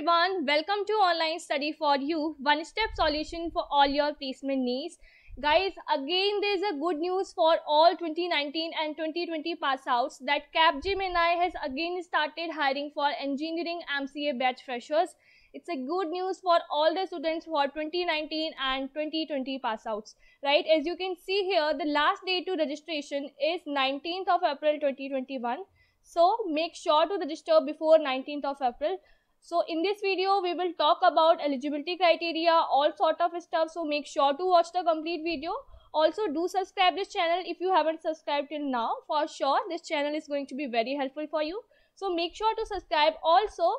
everyone, welcome to online study for you, one step solution for all your placement needs. Guys, again there is a good news for all 2019 and 2020 pass outs that Capgemini has again started hiring for engineering MCA batch freshers. It's a good news for all the students for 2019 and 2020 pass outs, right? As you can see here, the last day to registration is 19th of April 2021. So make sure to register before 19th of April so in this video, we will talk about eligibility criteria, all sort of stuff. So make sure to watch the complete video. Also do subscribe this channel if you haven't subscribed till now. For sure, this channel is going to be very helpful for you. So make sure to subscribe. Also,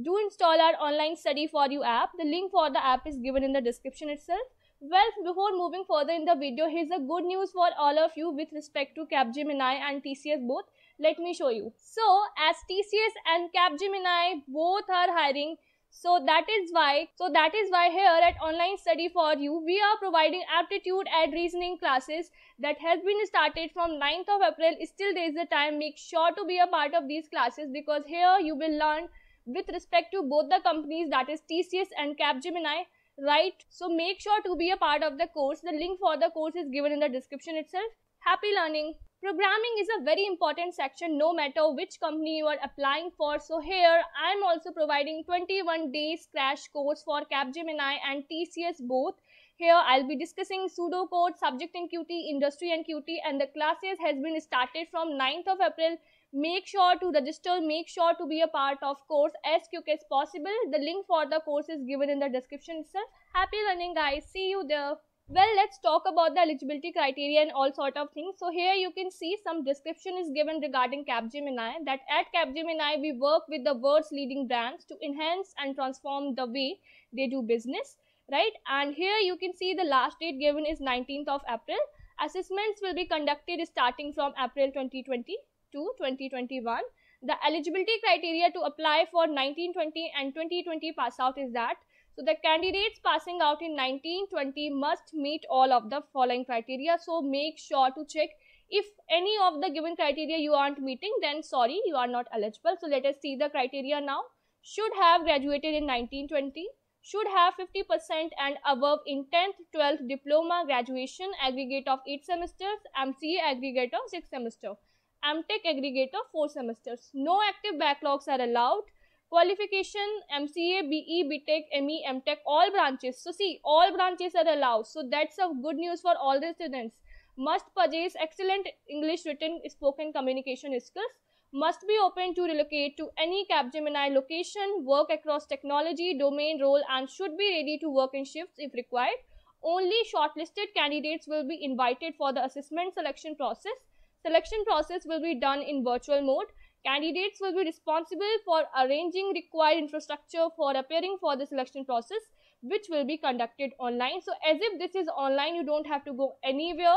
do install our online study for you app. The link for the app is given in the description itself. Well, before moving further in the video, here's a good news for all of you with respect to Capgemini and TCS both. Let me show you. So, as TCS and Capgemini both are hiring so that is why so that is why here at online study for you we are providing aptitude and reasoning classes that has been started from 9th of april still there is the time make sure to be a part of these classes because here you will learn with respect to both the companies that is tcs and capgemini right? So make sure to be a part of the course. The link for the course is given in the description itself. Happy learning! Programming is a very important section no matter which company you are applying for. So here I am also providing 21 days crash course for Capgemini and TCS both. Here I'll be discussing pseudo code, subject and QT, industry and QT and the classes has been started from 9th of April Make sure to register, make sure to be a part of course as quick as possible. The link for the course is given in the description itself. Happy learning guys, see you there. Well, let's talk about the eligibility criteria and all sort of things. So here you can see some description is given regarding Capgemini that at Capgemini we work with the world's leading brands to enhance and transform the way they do business, right? And here you can see the last date given is 19th of April. Assessments will be conducted starting from April 2020. To 2021. The eligibility criteria to apply for 1920 and 2020 pass out is that so the candidates passing out in 1920 must meet all of the following criteria. So make sure to check if any of the given criteria you aren't meeting then sorry you are not eligible. So let us see the criteria now. Should have graduated in 1920 should have 50% and above in 10th, 12th diploma graduation aggregate of 8 semesters, MCA aggregate of 6 semesters. Amtech aggregator 4 semesters. No active backlogs are allowed. Qualification MCA, BE, BTech, ME, MTech, all branches. So see, all branches are allowed. So that's a good news for all the students. Must possess excellent English written, spoken communication skills. Must be open to relocate to any Capgemini location, work across technology, domain, role and should be ready to work in shifts if required only shortlisted candidates will be invited for the assessment selection process Selection process will be done in virtual mode. Candidates will be responsible for arranging required infrastructure for appearing for the selection process which will be conducted online. So as if this is online, you don't have to go anywhere.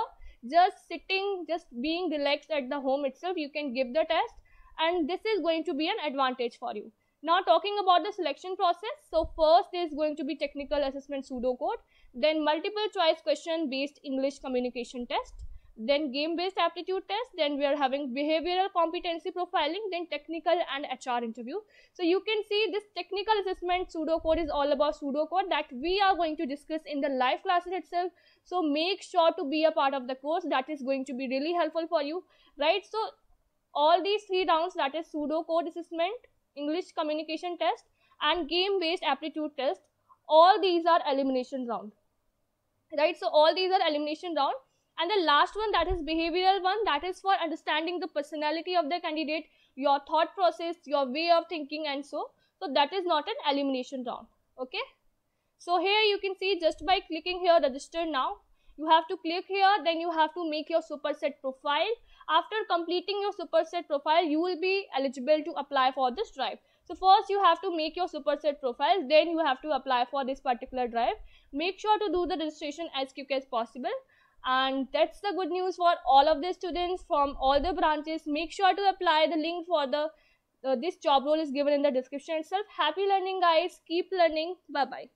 Just sitting, just being relaxed at the home itself, you can give the test and this is going to be an advantage for you. Now talking about the selection process. So first there is going to be technical assessment pseudocode, then multiple choice question based English communication test, then game based aptitude test then we are having behavioral competency profiling then technical and hr interview so you can see this technical assessment pseudocode is all about pseudocode that we are going to discuss in the live classes itself so make sure to be a part of the course that is going to be really helpful for you right so all these three rounds that is pseudocode assessment english communication test and game based aptitude test all these are elimination round right so all these are elimination round and the last one that is behavioral one that is for understanding the personality of the candidate, your thought process, your way of thinking and so. So that is not an elimination round. Okay. So here you can see just by clicking here register now. You have to click here then you have to make your superset profile. After completing your superset profile you will be eligible to apply for this drive. So first you have to make your superset profile then you have to apply for this particular drive. Make sure to do the registration as quick as possible and that's the good news for all of the students from all the branches make sure to apply the link for the uh, this job role is given in the description itself happy learning guys keep learning bye bye